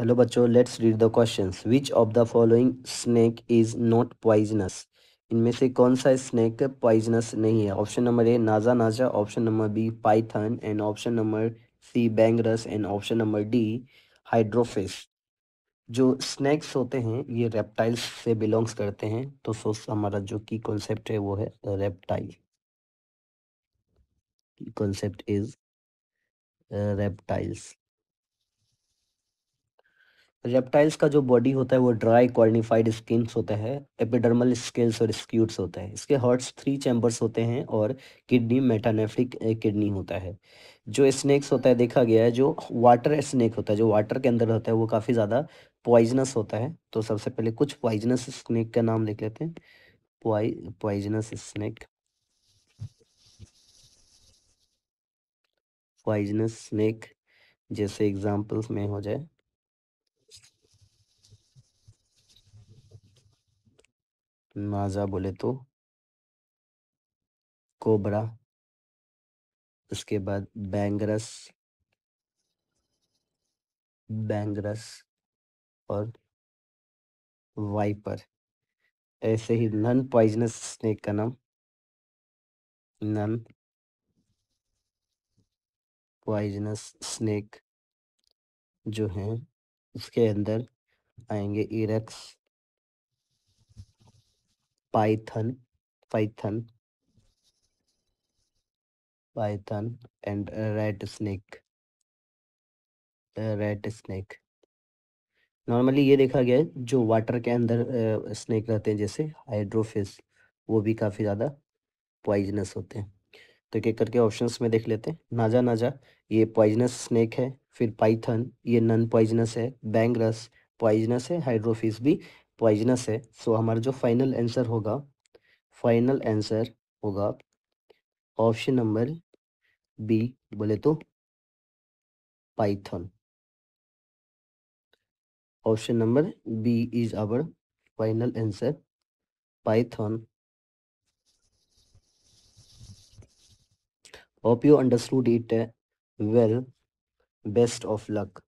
hello बच्चों let's read the questions which of the following snake is not poisonous इनमें से कौन सा स्नैक पॉइजनस नहीं है option number A naja naja option number B python and option number C bungarus and option number D hydrophis जो snakes होते हैं ये रेप्टाइल्स से बिलोंग्स करते हैं तो सो हमारा जो की कॉन्सेप्ट है वो है रेप्टाइल की कॉन्सेप्ट इज रेप्टाइल्स रेप्टाइल्स का जो बॉडी होता है वो ड्राई कॉर्निफाइड स्किन्स होता है एपिडर्मल स्केल्स और स्क्यूट्स होता है इसके हर्ट्स थ्री चैम्बर्स होते हैं और किडनी मेटानेफ्रिक किडनी होता है जो स्नैक्स होता है देखा गया है जो वाटर स्नैक होता है जो वाटर के अंदर होता है वो काफ़ी ज़्यादा पॉइजनस होता है तो सबसे पहले कुछ पॉइजनस स्नैक का नाम देख लेते हैं पॉइजनस स्नैक पॉइजनस स्नैक जैसे एग्जाम्पल्स में हो जाए माज़ा बोले तो कोबरा उसके बाद बैंगरस बैंगरस और वाइपर ऐसे ही नन पॉइजनस स्नेक का नाम नन पॉइजनस स्नेक जो हैं उसके अंदर आएंगे इरक्स python python python and rat snake rat snake normally ये देखा गया है जो वाटर के अंदर स्नैक रहते हैं जैसे हाइड्रोफिस वो भी काफ़ी ज़्यादा पॉइजनस होते हैं तो एक करके ऑप्शंस में देख लेते हैं नाजा नाजा ये पॉइजनस स्नेक है फिर पाइथन ये नन पॉइजनस है बैंगरस पॉइजनस है हाइड्रोफिस भी पॉइजनस है सो हमारा जो फाइनल आंसर होगा फाइनल आंसर होगा ऑप्शन नंबर बी बोले तो python option number B is our final answer python hope you understood it well best of luck